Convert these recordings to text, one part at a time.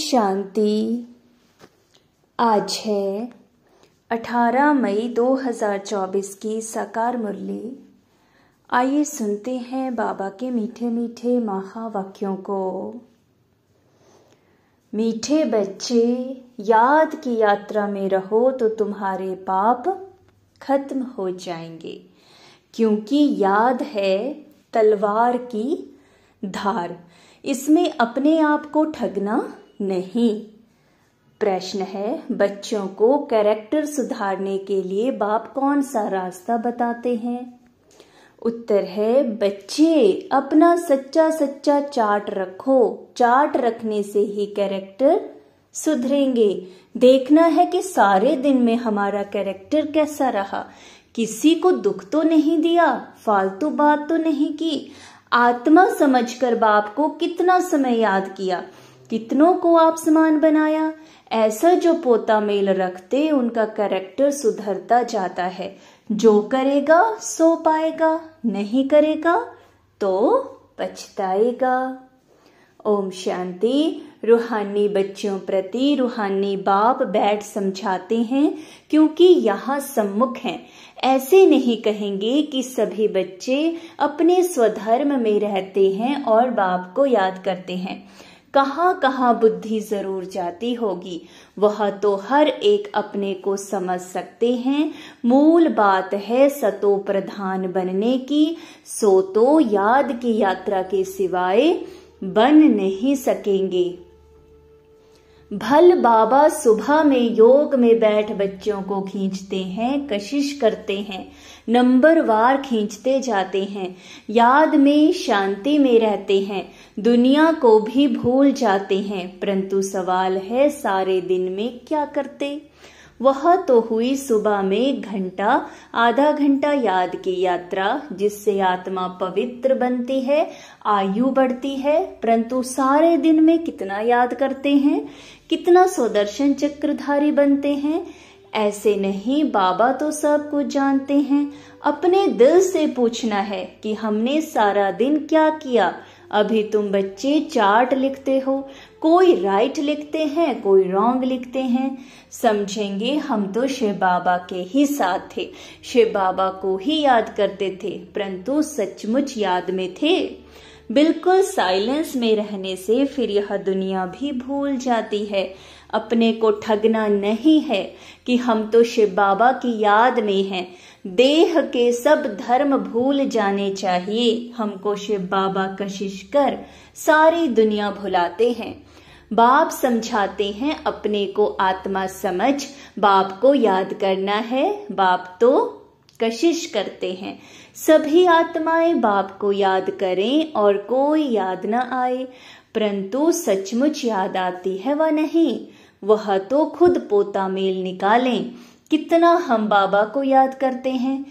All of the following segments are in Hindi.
शांति आज है 18 मई 2024 की साकार मुरली आइए सुनते हैं बाबा के मीठे मीठे महावाक्यों वाक्यों को मीठे बच्चे याद की यात्रा में रहो तो तुम्हारे पाप खत्म हो जाएंगे क्योंकि याद है तलवार की धार इसमें अपने आप को ठगना नहीं प्रश्न है बच्चों को कैरेक्टर सुधारने के लिए बाप कौन सा रास्ता बताते हैं उत्तर है बच्चे अपना सच्चा सच्चा चार्ट रखो चार्ट रखने से ही कैरेक्टर सुधरेंगे देखना है कि सारे दिन में हमारा कैरेक्टर कैसा रहा किसी को दुख तो नहीं दिया फालतू बात तो नहीं की आत्मा समझकर बाप को कितना समय याद किया कितनों को आप समान बनाया ऐसा जो पोता मेल रखते उनका करेक्टर सुधरता जाता है जो करेगा सो पाएगा नहीं करेगा तो पछताएगा ओम शांति रूहानी बच्चों प्रति रूहानी बाप बैठ समझाते हैं क्योंकि यहाँ सम्मुख हैं ऐसे नहीं कहेंगे कि सभी बच्चे अपने स्वधर्म में रहते हैं और बाप को याद करते हैं कहाँ कहाँ बुद्धि जरूर जाती होगी वह तो हर एक अपने को समझ सकते हैं मूल बात है सतो प्रधान बनने की सो तो याद की यात्रा के सिवाय बन नहीं सकेंगे भल बाबा सुबह में योग में बैठ बच्चों को खींचते हैं कशिश करते हैं नंबर वार खींचते जाते हैं याद में शांति में रहते हैं दुनिया को भी भूल जाते हैं परंतु सवाल है सारे दिन में क्या करते वह तो हुई सुबह में घंटा आधा घंटा याद की यात्रा जिससे आत्मा पवित्र बनती है आयु बढ़ती है परंतु सारे दिन में कितना याद करते हैं कितना स्वदर्शन चक्रधारी बनते हैं ऐसे नहीं बाबा तो सब कुछ जानते हैं अपने दिल से पूछना है कि हमने सारा दिन क्या किया अभी तुम बच्चे चार्ट लिखते हो कोई राइट लिखते हैं कोई रॉन्ग लिखते हैं समझेंगे हम तो शिव बाबा के ही साथ थे शिव बाबा को ही याद करते थे परंतु सचमुच याद में थे बिल्कुल साइलेंस में रहने से फिर यह दुनिया भी भूल जाती है अपने को ठगना नहीं है कि हम तो शिव बाबा की याद में हैं देह के सब धर्म भूल जाने चाहिए हमको शिव बाबा कशिश कर सारी दुनिया भुलाते हैं बाप समझाते हैं अपने को आत्मा समझ बाप को याद करना है बाप तो कशिश करते हैं सभी आत्माएं बाप को याद करें और कोई याद न आए परंतु सचमुच याद आती है वह नहीं वह तो खुद पोता मेल निकालें कितना हम बाबा को याद करते हैं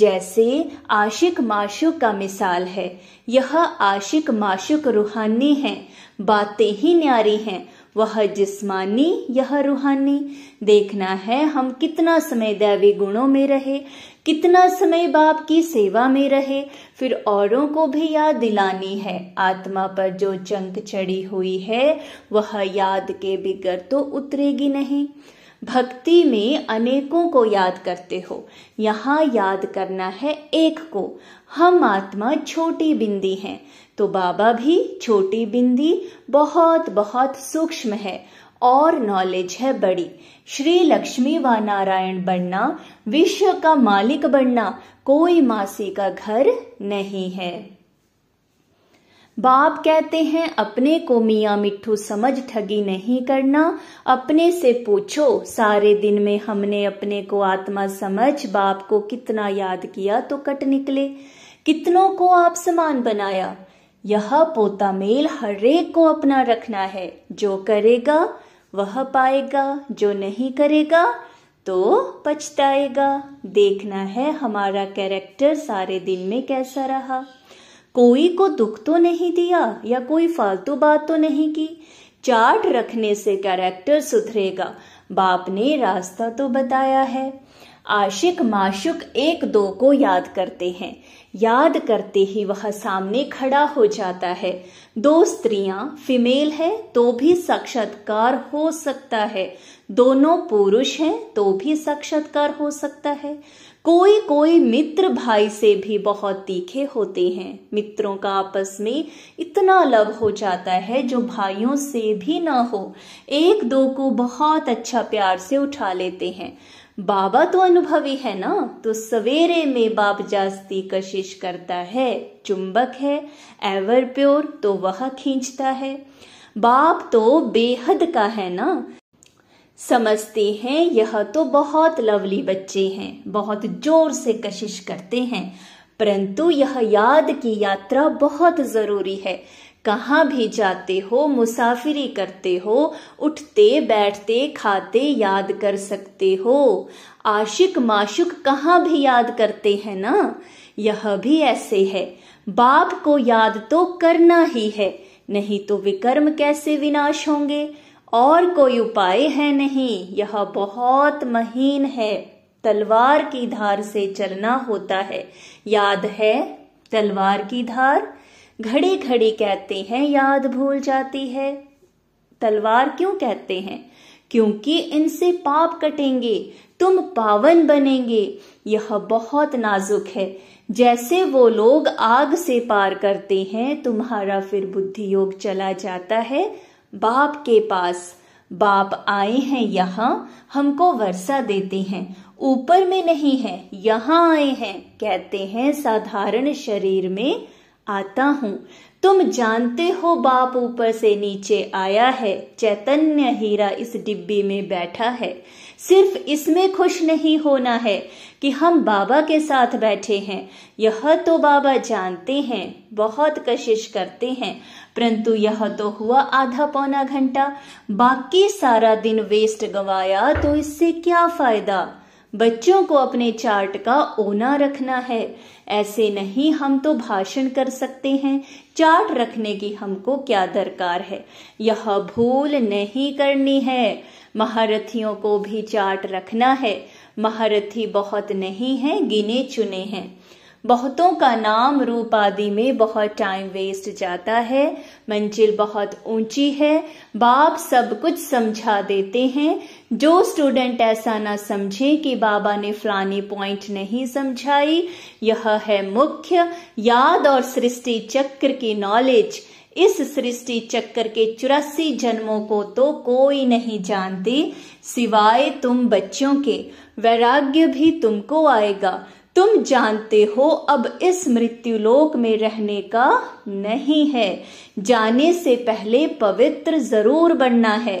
जैसे आशिक माशुक का मिसाल है यह आशिक माशुक रूहानी है बातें ही न्यारी हैं वह जिस्मानी यह रूहानी देखना है हम कितना समय दैवी गुणों में रहे कितना समय बाप की सेवा में रहे फिर औरों को भी याद दिलानी है आत्मा पर जो चंक चढ़ी हुई है वह याद के बिगर तो उतरेगी नहीं भक्ति में अनेकों को याद करते हो यहाँ याद करना है एक को हम आत्मा छोटी बिंदी हैं तो बाबा भी छोटी बिंदी बहुत बहुत सूक्ष्म है और नॉलेज है बड़ी श्री लक्ष्मी व नारायण बनना विश्व का मालिक बनना कोई मासी का घर नहीं है बाप कहते हैं अपने को मियाँ मिट्ठू समझ ठगी नहीं करना अपने से पूछो सारे दिन में हमने अपने को आत्मा समझ बाप को कितना याद किया तो कट निकले कितनों को आप समान बनाया यह पोता मेल हरेक को अपना रखना है जो करेगा वह पाएगा जो नहीं करेगा तो पछताएगा देखना है हमारा कैरेक्टर सारे दिन में कैसा रहा कोई को दुख तो नहीं दिया या कोई फालतू बात तो नहीं की चार्ट रखने से कैरेक्टर सुधरेगा बाप ने रास्ता तो बताया है आशिक माशुक एक दो को याद करते हैं याद करते ही वह सामने खड़ा हो जाता है दो स्त्रियां फीमेल है तो भी साक्षात्कार हो सकता है दोनों पुरुष हैं तो भी साक्षात्कार हो सकता है कोई कोई मित्र भाई से भी बहुत तीखे होते हैं मित्रों का आपस में इतना लव हो जाता है जो भाइयों से भी ना हो एक दो को बहुत अच्छा प्यार से उठा लेते हैं बाबा तो अनुभवी है ना तो सवेरे में बाप जास्ती कशिश करता है चुंबक है एवर प्योर तो वह खींचता है बाप तो बेहद का है ना समझते हैं यह तो बहुत लवली बच्चे हैं बहुत जोर से कशिश करते हैं परंतु यह याद की यात्रा बहुत जरूरी है कहाँ भी जाते हो मुसाफिरी करते हो उठते बैठते खाते याद कर सकते हो आशिक माशुक कहाँ भी याद करते हैं ना यह भी ऐसे है बाप को याद तो करना ही है नहीं तो विकर्म कैसे विनाश होंगे और कोई उपाय है नहीं यह बहुत महीन है तलवार की धार से चलना होता है याद है तलवार की धार घड़ी घड़ी कहते हैं याद भूल जाती है तलवार क्यों कहते हैं क्योंकि इनसे पाप कटेंगे तुम पावन बनेंगे यह बहुत नाजुक है जैसे वो लोग आग से पार करते हैं तुम्हारा फिर बुद्धि योग चला जाता है बाप के पास बाप आए हैं यहाँ हमको वर्षा देते हैं ऊपर में नहीं है यहाँ आए हैं कहते हैं साधारण शरीर में आता हूँ तुम जानते हो बाप ऊपर से नीचे आया है चैतन्य हीरा इस डिब्बी में बैठा है सिर्फ इसमें खुश नहीं होना है कि हम बाबा के साथ बैठे हैं यह तो बाबा जानते हैं बहुत कशिश करते हैं परंतु यह तो हुआ आधा पौना घंटा बाकी सारा दिन वेस्ट गवाया तो इससे क्या फायदा बच्चों को अपने चार्ट का ओना रखना है ऐसे नहीं हम तो भाषण कर सकते हैं चार्ट रखने की हमको क्या दरकार है यह भूल नहीं करनी है महारथियों को भी चार्ट रखना है महारथी बहुत नहीं है गिने चुने हैं बहुतों का नाम रूप आदि में बहुत टाइम वेस्ट जाता है मंजिल बहुत ऊंची है बाप सब कुछ समझा देते हैं जो स्टूडेंट ऐसा ना समझे कि बाबा ने फलानी पॉइंट नहीं समझाई यह है मुख्य याद और सृष्टि चक्र की नॉलेज इस सृष्टि चक्र के चौरासी जन्मों को तो कोई नहीं जानती सिवाय तुम बच्चों के वैराग्य भी तुमको आएगा तुम जानते हो अब इस मृत्यु लोक में रहने का नहीं है जाने से पहले पवित्र जरूर बनना है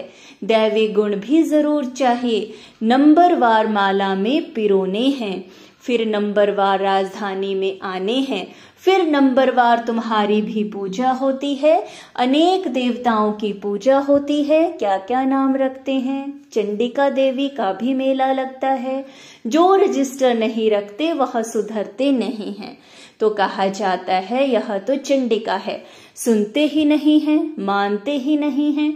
दैवी गुण भी जरूर चाहिए नंबर वार माला में पिरोने हैं फिर नंबरवार राजधानी में आने हैं फिर नंबरवार तुम्हारी भी पूजा होती है अनेक देवताओं की पूजा होती है क्या क्या नाम रखते हैं चंडिका देवी का भी मेला लगता है जो रजिस्टर नहीं रखते वह सुधरते नहीं हैं तो कहा जाता है यह तो चंडिका है सुनते ही नहीं है मानते ही नहीं है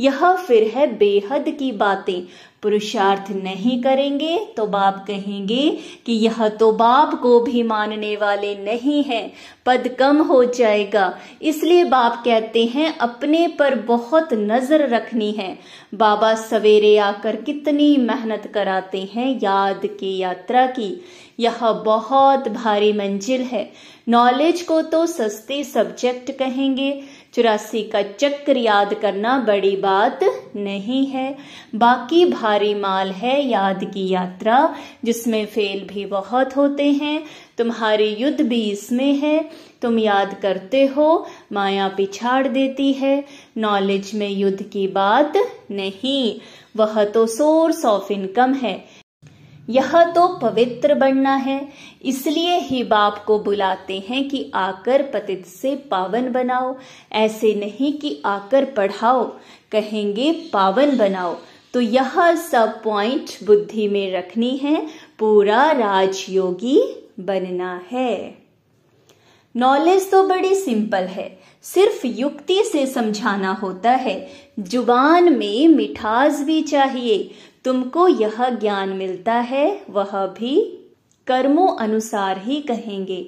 यह फिर है बेहद की बातें पुरुषार्थ नहीं करेंगे तो बाप कहेंगे कि यह तो बाप को भी मानने वाले नहीं है पद कम हो जाएगा इसलिए बाप कहते हैं अपने पर बहुत नजर रखनी है बाबा सवेरे आकर कितनी मेहनत कराते हैं याद की यात्रा की यह बहुत भारी मंजिल है नॉलेज को तो सस्ते सब्जेक्ट कहेंगे चौरासी का चक्र याद करना बड़ी बात नहीं है बाकी भारी माल है याद की यात्रा जिसमें फेल भी बहुत होते हैं तुम्हारी युद्ध भी इसमें है तुम याद करते हो माया पिछाड़ देती है नॉलेज में युद्ध की बात नहीं वह तो सोर्स ऑफ इनकम है यह तो पवित्र बनना है इसलिए ही बाप को बुलाते हैं कि आकर पतित से पावन बनाओ ऐसे नहीं कि आकर पढ़ाओ कहेंगे पावन बनाओ तो यह सब पॉइंट बुद्धि में रखनी है पूरा राजयोगी बनना है नॉलेज तो बड़ी सिंपल है सिर्फ युक्ति से समझाना होता है जुबान में मिठास भी चाहिए तुमको यह ज्ञान मिलता है वह भी कर्मों अनुसार ही कहेंगे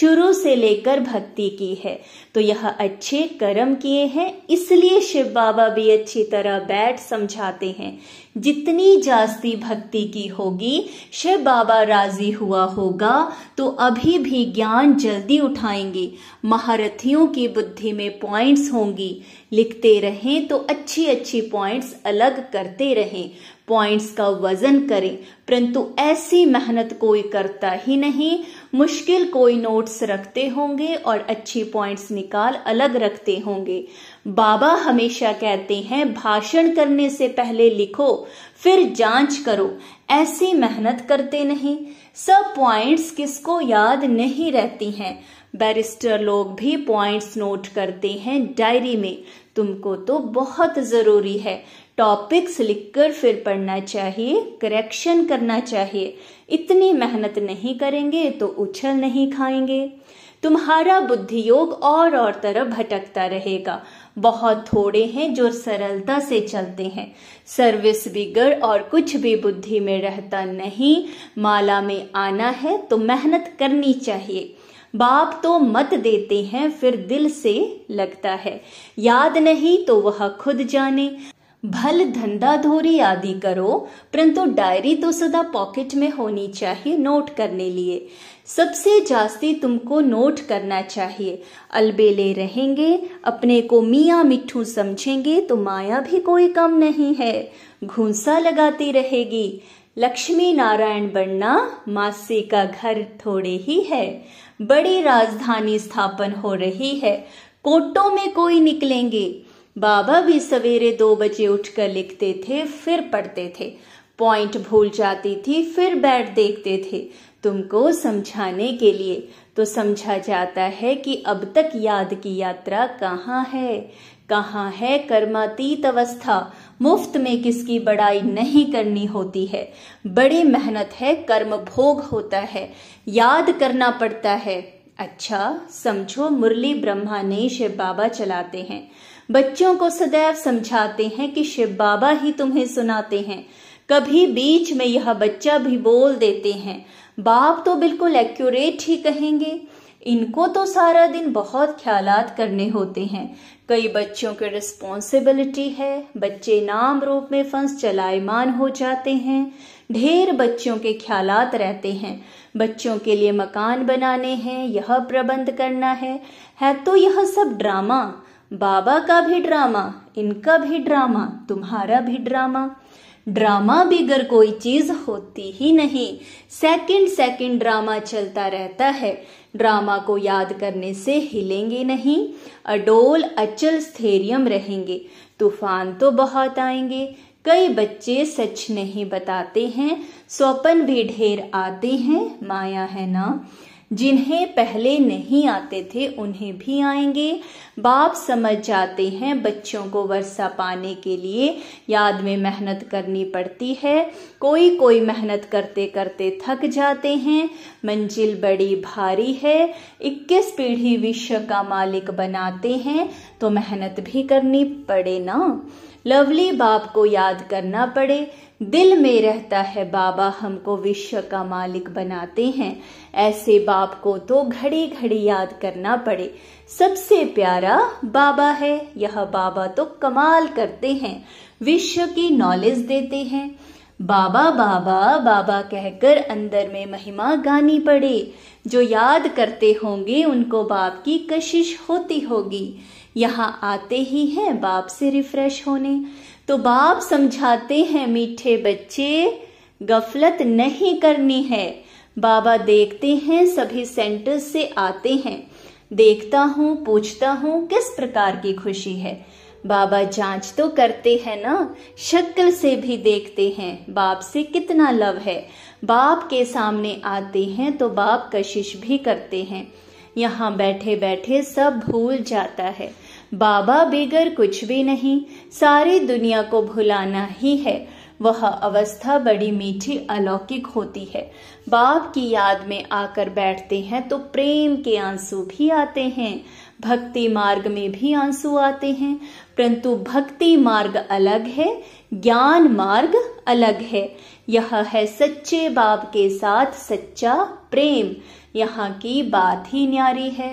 शुरू से लेकर भक्ति की है तो यह अच्छे कर्म किए हैं इसलिए शिव बाबा भी अच्छी तरह बैठ समझाते हैं जितनी जास्ती भक्ति की होगी शिव बाबा राजी हुआ होगा तो अभी भी ज्ञान जल्दी उठाएंगे महारथियों की बुद्धि में पॉइंट्स होंगी लिखते रहें तो अच्छी अच्छी पॉइंट्स अलग करते रहें पॉइंट्स का वजन करें परंतु ऐसी मेहनत कोई करता ही नहीं मुश्किल कोई नोट्स रखते होंगे और अच्छे पॉइंट्स निकाल अलग रखते होंगे बाबा हमेशा कहते हैं भाषण करने से पहले लिखो फिर जांच करो ऐसी मेहनत करते नहीं सब पॉइंट्स किसको याद नहीं रहती हैं बैरिस्टर लोग भी पॉइंट्स नोट करते हैं डायरी में तुमको तो बहुत ज़रूरी है टॉपिक्स लिखकर फिर पढ़ना चाहिए करेक्शन करना चाहिए इतनी मेहनत नहीं करेंगे तो उछल नहीं खाएंगे तुम्हारा बुद्धि योग और और तरफ भटकता रहेगा बहुत थोड़े हैं जो सरलता से चलते हैं सर्विस बिगड़ और कुछ भी बुद्धि में रहता नहीं माला में आना है तो मेहनत करनी चाहिए बाप तो मत देते हैं फिर दिल से लगता है याद नहीं तो वह खुद जाने भल धंधा धोरी आदि करो परंतु डायरी तो सदा पॉकेट में होनी चाहिए नोट करने लिए सबसे जास्ती तुमको नोट करना चाहिए अलबेले रहेंगे अपने को मियाँ मिठू समझेंगे तो माया भी कोई कम नहीं है घूंसा लगाती रहेगी लक्ष्मी नारायण बनना मासी का घर थोड़े ही है बड़ी राजधानी स्थापन हो रही है कोटों में कोई निकलेंगे बाबा भी सवेरे दो बजे उठकर लिखते थे फिर पढ़ते थे पॉइंट भूल जाती थी फिर बैठ देखते थे तुमको समझाने के लिए तो समझा जाता है कि अब तक याद की यात्रा कहाँ है कहाँ है कर्मातीत अवस्था मुफ्त में किसकी बड़ाई नहीं करनी होती है बड़ी मेहनत है कर्म भोग होता है याद करना पड़ता है अच्छा समझो मुरली ब्रह्मा शिव बाबा चलाते हैं बच्चों को सदैव समझाते हैं कि शिव बाबा ही तुम्हें सुनाते हैं कभी बीच में यह बच्चा भी बोल देते हैं बाप तो बिल्कुल एक्यूरेट ही कहेंगे इनको तो सारा दिन बहुत ख्याल करने होते हैं कई बच्चों की रिस्पॉन्सिबिलिटी है बच्चे नाम रूप में फंस चलायमान हो जाते हैं ढेर बच्चों के ख्याल रहते हैं बच्चों के लिए मकान बनाने हैं यह प्रबंध करना है है तो यह सब ड्रामा बाबा का भी ड्रामा इनका भी ड्रामा तुम्हारा भी ड्रामा ड्रामा बिगर कोई चीज होती ही नहीं सेकंड सेकंड ड्रामा चलता रहता है ड्रामा को याद करने से हिलेंगे नहीं अडोल अचल स्थेरियम रहेंगे तूफान तो बहुत आएंगे कई बच्चे सच नहीं बताते हैं स्वप्न भी ढेर आते हैं माया है ना जिन्हें पहले नहीं आते थे उन्हें भी आएंगे बाप समझ जाते हैं बच्चों को वर्षा पाने के लिए याद में मेहनत करनी पड़ती है कोई कोई मेहनत करते करते थक जाते हैं मंजिल बड़ी भारी है 21 पीढ़ी विश्व का मालिक बनाते हैं तो मेहनत भी करनी पड़े ना लवली बाप को याद करना पड़े दिल में रहता है बाबा हमको विश्व का मालिक बनाते हैं ऐसे बाप को तो घड़ी घड़ी याद करना पड़े सबसे प्यारा बाबा है यह बाबा तो कमाल करते हैं विश्व की नॉलेज देते हैं बाबा बाबा बाबा कहकर अंदर में महिमा गानी पड़े जो याद करते होंगे उनको बाप की कशिश होती होगी यहाँ आते ही हैं बाप से रिफ्रेश होने तो बाप समझाते हैं मीठे बच्चे गफलत नहीं करनी है बाबा देखते हैं सभी सेंटर से आते हैं देखता हूँ पूछता हूँ किस प्रकार की खुशी है बाबा जांच तो करते हैं ना शक्ल से भी देखते हैं बाप से कितना लव है बाप के सामने आते हैं तो बाप कशिश भी करते हैं यहाँ बैठे बैठे सब भूल जाता है बाबा बेगर कुछ भी नहीं सारी दुनिया को भुलाना ही है वह अवस्था बड़ी मीठी अलौकिक होती है बाप की याद में आकर बैठते हैं तो प्रेम के आंसू भी आते हैं भक्ति मार्ग में भी आंसू आते हैं परंतु भक्ति मार्ग अलग है ज्ञान मार्ग अलग है यह है सच्चे बाप के साथ सच्चा प्रेम यहाँ की बात ही न्यारी है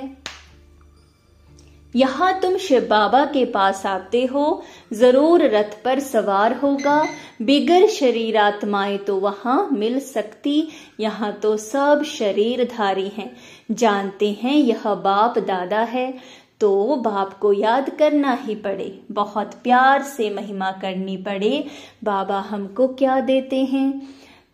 यहाँ तुम शिव बाबा के पास आते हो जरूर रथ पर सवार होगा बिगर शरीर आत्माएं तो वहां मिल सकती यहाँ तो सब शरीरधारी हैं जानते हैं यह बाप दादा है तो बाप को याद करना ही पड़े बहुत प्यार से महिमा करनी पड़े बाबा हमको क्या देते हैं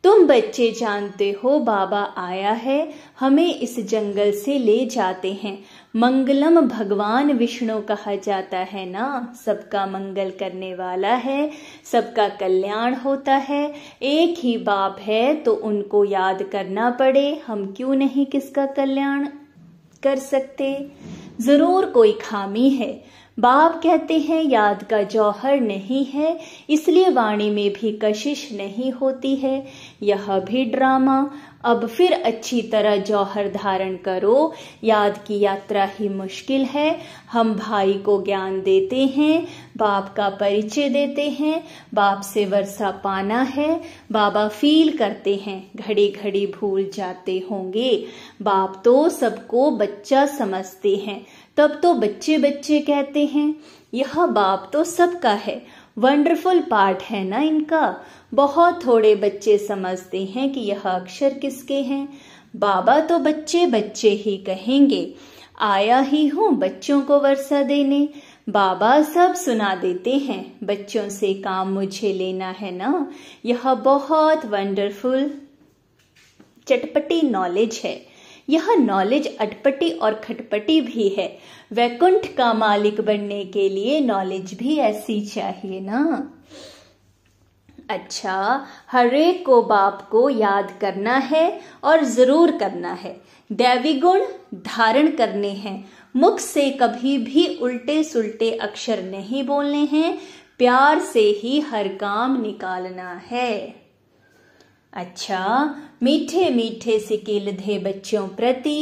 तुम बच्चे जानते हो बाबा आया है हमें इस जंगल से ले जाते हैं मंगलम भगवान विष्णु कहा जाता है ना सबका मंगल करने वाला है सबका कल्याण होता है एक ही बाप है तो उनको याद करना पड़े हम क्यों नहीं किसका कल्याण कर सकते जरूर कोई खामी है बाप कहते हैं याद का जौहर नहीं है इसलिए वाणी में भी कशिश नहीं होती है यह भी ड्रामा अब फिर अच्छी तरह जौहर धारण करो याद की यात्रा ही मुश्किल है हम भाई को ज्ञान देते हैं बाप का परिचय देते हैं बाप से वर्षा पाना है बाबा फील करते हैं घड़ी घड़ी भूल जाते होंगे बाप तो सबको बच्चा समझते हैं तब तो बच्चे बच्चे कहते हैं यह बाप तो सबका है वंडरफुल पार्ट है ना इनका बहुत थोड़े बच्चे समझते हैं कि यह अक्षर किसके हैं बाबा तो बच्चे बच्चे ही कहेंगे आया ही हूँ बच्चों को वर्षा देने बाबा सब सुना देते हैं बच्चों से काम मुझे लेना है ना यह बहुत वंडरफुल चटपटी नॉलेज है यह नॉलेज अटपटी और खटपटी भी है वैकुंठ का मालिक बनने के लिए नॉलेज भी ऐसी चाहिए ना अच्छा हरेक को बाप को याद करना है और जरूर करना है दैवी गुण धारण करने हैं मुख से कभी भी उल्टे सुलटे अक्षर नहीं बोलने हैं प्यार से ही हर काम निकालना है अच्छा मीठे मीठे सिके लधे बच्चों प्रति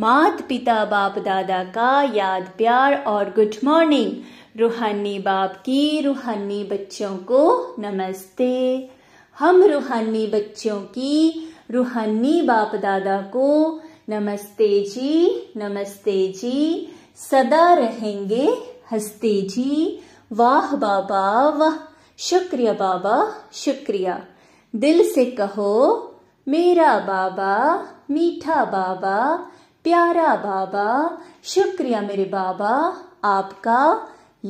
मात पिता बाप दादा का याद प्यार और गुड मॉर्निंग रूहानी बाप की रूहानी बच्चों को नमस्ते हम रूहानी बच्चों की रूहानी बाप दादा को नमस्ते जी नमस्ते जी सदा रहेंगे हस्ते जी वाह बाबा वाह शुक्रिया बाबा शुक्रिया दिल से कहो मेरा बाबा मीठा बाबा प्यारा बाबा शुक्रिया मेरे बाबा आपका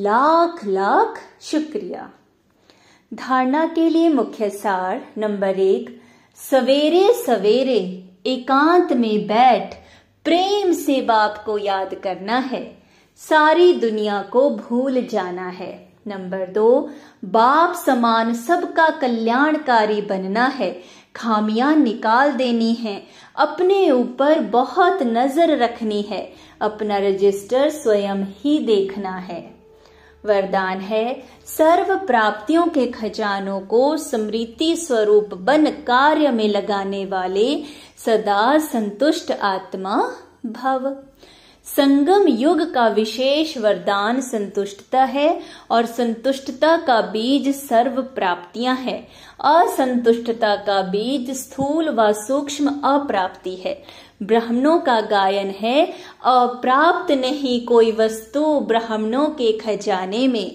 लाख लाख शुक्रिया धारणा के लिए मुख्य सार नंबर एक सवेरे सवेरे एकांत में बैठ प्रेम से बाप को याद करना है सारी दुनिया को भूल जाना है नंबर दो बाप समान सबका कल्याणकारी बनना है खामियां निकाल देनी है अपने ऊपर बहुत नजर रखनी है अपना रजिस्टर स्वयं ही देखना है वरदान है सर्व प्राप्तियों के खजानों को स्मृति स्वरूप बन कार्य में लगाने वाले सदा संतुष्ट आत्मा भव संगम युग का विशेष वरदान संतुष्टता है और संतुष्टता का बीज सर्व प्राप्तियां है असंतुष्टता का बीज स्थूल व सूक्ष्म अप्राप्ति है ब्राह्मणों का गायन है अप्राप्त नहीं कोई वस्तु ब्राह्मणों के खजाने में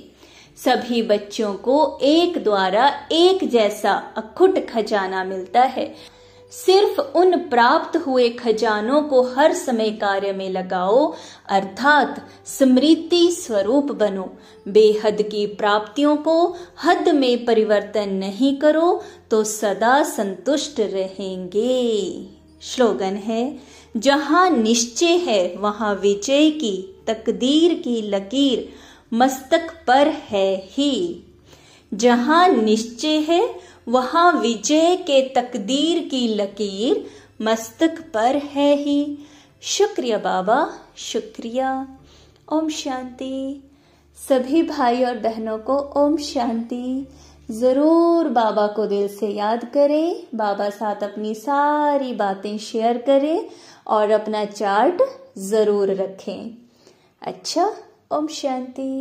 सभी बच्चों को एक द्वारा एक जैसा अखुट खजाना मिलता है सिर्फ उन प्राप्त हुए खजानों को हर समय कार्य में लगाओ अर्थात स्मृति स्वरूप बनो बेहद की प्राप्तियों को हद में परिवर्तन नहीं करो तो सदा संतुष्ट रहेंगे श्लोगन है जहाँ निश्चय है वहाँ विजय की तकदीर की लकीर मस्तक पर है ही जहाँ निश्चय है वहां विजय के तकदीर की लकीर मस्तक पर है ही शुक्रिया बाबा शुक्रिया ओम शांति सभी भाई और बहनों को ओम शांति ज़रूर बाबा को दिल से याद करें बाबा साथ अपनी सारी बातें शेयर करें और अपना चार्ट ज़रूर रखें अच्छा ओम शांति